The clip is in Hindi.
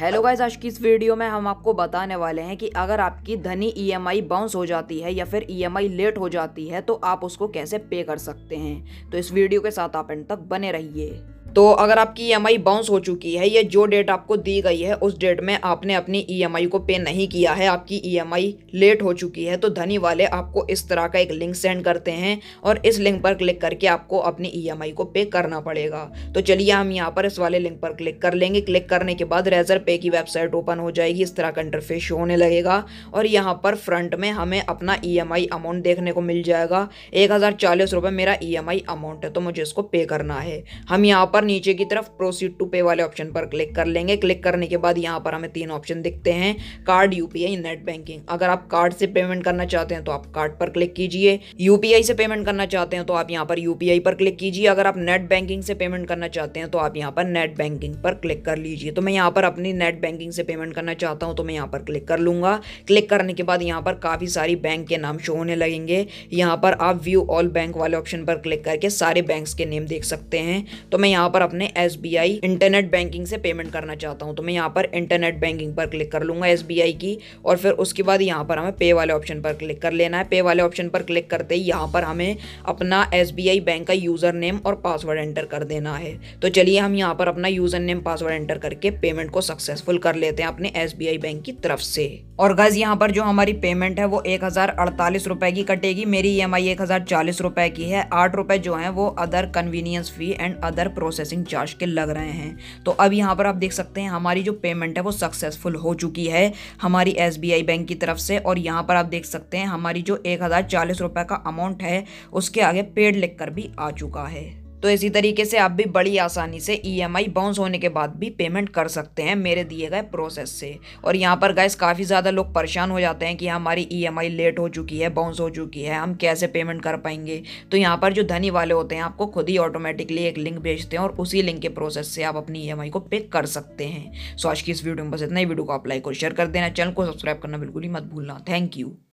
हेलो गाइज आज की इस वीडियो में हम आपको बताने वाले हैं कि अगर आपकी धनी ईएमआई e बाउंस हो जाती है या फिर ईएमआई e लेट हो जाती है तो आप उसको कैसे पे कर सकते हैं तो इस वीडियो के साथ आप एंड तक बने रहिए तो अगर आपकी ई e बाउंस हो चुकी है या जो डेट आपको दी गई है उस डेट में आपने अपनी ई e को पे नहीं किया है आपकी ई e लेट हो चुकी है तो धनी वाले आपको इस तरह का एक लिंक सेंड करते हैं और इस लिंक पर क्लिक करके आपको अपनी ई को पे करना पड़ेगा तो चलिए हम यहाँ पर इस वाले लिंक पर क्लिक कर लेंगे क्लिक करने के बाद रेजर पे की वेबसाइट ओपन हो जाएगी इस तरह का इंटरफेस होने लगेगा और यहाँ पर फ्रंट में हमें अपना ई अमाउंट देखने को मिल जाएगा एक मेरा ई अमाउंट है तो मुझे इसको पे करना है हम यहाँ पर पर नीचे की तरफ प्रोसीड टू पे वाले ऑप्शन पर क्लिक कर लेंगे क्लिक करने के बाद यहाँ पर हमें तीन ऑप्शन दिखते हैं कार्ड यूपीआई नेट बैंकिंग अगर आप कार्ड से पेमेंट करना चाहते हैं तो आप कार्ड पर क्लिक कीजिए यूपीआई से पेमेंट करना चाहते हैं तो आप यहाँ पर यूपीआई पर क्लिक कीजिए अगर आप नेट बैंकिंग से पेमेंट करना चाहते हैं तो आप यहाँ पर नेट बैंकिंग पर क्लिक कर लीजिए तो मैं यहाँ पर अपनी नेट बैंकिंग से पेमेंट करना चाहता हूँ तो मैं यहाँ पर क्लिक कर लूँगा क्लिक करने के बाद यहाँ पर काफ़ी सारी बैंक के नाम शो होने लगेंगे यहाँ पर आप व्यू ऑल बैंक वाले ऑप्शन पर क्लिक करके सारे बैंक्स के नेम देख सकते हैं तो मैं यहाँ यहाँ पर अपने एस इंटरनेट बैंकिंग से पेमेंट करना चाहता हूँ तो मैं यहाँ पर इंटरनेट बैंकिंग पर क्लिक कर लूँगा एस की और फिर उसके बाद यहाँ पर हमें पे वाले ऑप्शन पर क्लिक कर लेना है पे वाले ऑप्शन पर क्लिक करते ही यहाँ पर हमें अपना एस बैंक का यूज़र नेम और पासवर्ड एंटर कर देना है तो चलिए हम यहाँ पर अपना यूज़र नेम पासवर्ड एंटर करके पेमेंट को सक्सेसफुल कर लेते हैं अपने एस बैंक की तरफ से और गज यहाँ पर जो हमारी पेमेंट है वो एक हज़ार अड़तालीस की कटेगी मेरी ई एम आई एक हज़ार चालीस की है आठ रुपए जो है वो other convenience fee and other process processing charge के लग रहे हैं तो अब यहाँ पर आप देख सकते हैं हमारी जो पेमेंट है वो सक्सेसफुल हो चुकी है हमारी एस बैंक की तरफ से और यहाँ पर आप देख सकते हैं हमारी जो एक हज़ार चालीस का अमाउंट है उसके आगे पेड लिख कर भी आ चुका है तो इसी तरीके से आप भी बड़ी आसानी से ई एम आई बाउंस होने के बाद भी पेमेंट कर सकते हैं मेरे दिए गए प्रोसेस से और यहाँ पर गैस काफ़ी ज़्यादा लोग परेशान हो जाते हैं कि हमारी ई एम आई लेट हो चुकी है बाउंस हो चुकी है हम कैसे पेमेंट कर पाएंगे तो यहाँ पर जो धनी वाले होते हैं आपको खुद ही ऑटोमेटिकली एक लिंक भेजते हैं और उसी लिंक के प्रोसेस से आप अपनी ई एम आई को पे कर सकते हैं सो आज की इस वीडियो में बस इतना ही वीडियो को आप लाइक और शेयर कर देना चैनल को सब्सक्राइब करना बिल्कुल ही मत भूलना थैंक यू